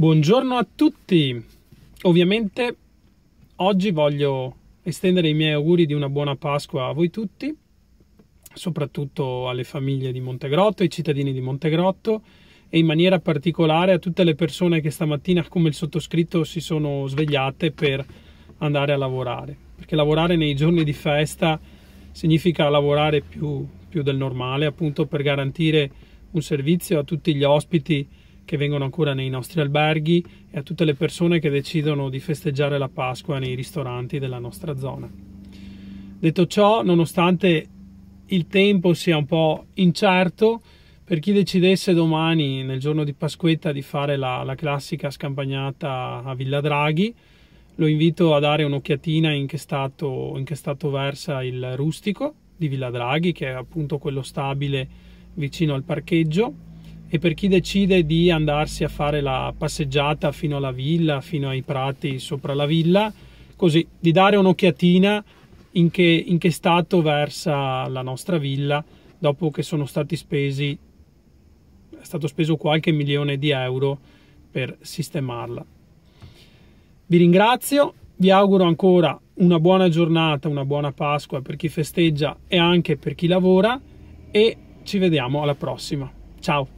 Buongiorno a tutti! Ovviamente oggi voglio estendere i miei auguri di una buona Pasqua a voi tutti, soprattutto alle famiglie di Montegrotto, ai cittadini di Montegrotto e in maniera particolare a tutte le persone che stamattina, come il sottoscritto, si sono svegliate per andare a lavorare. Perché lavorare nei giorni di festa significa lavorare più, più del normale, appunto per garantire un servizio a tutti gli ospiti che vengono ancora nei nostri alberghi e a tutte le persone che decidono di festeggiare la Pasqua nei ristoranti della nostra zona. Detto ciò, nonostante il tempo sia un po' incerto, per chi decidesse domani, nel giorno di Pasquetta, di fare la, la classica scampagnata a Villa Draghi, lo invito a dare un'occhiatina in che stato, in che stato versa il rustico di Villa Draghi, che è appunto quello stabile vicino al parcheggio e per chi decide di andarsi a fare la passeggiata fino alla villa, fino ai prati sopra la villa, così di dare un'occhiatina in che, in che stato versa la nostra villa dopo che sono stati spesi è stato speso qualche milione di euro per sistemarla. Vi ringrazio, vi auguro ancora una buona giornata, una buona Pasqua per chi festeggia e anche per chi lavora e ci vediamo alla prossima. Ciao!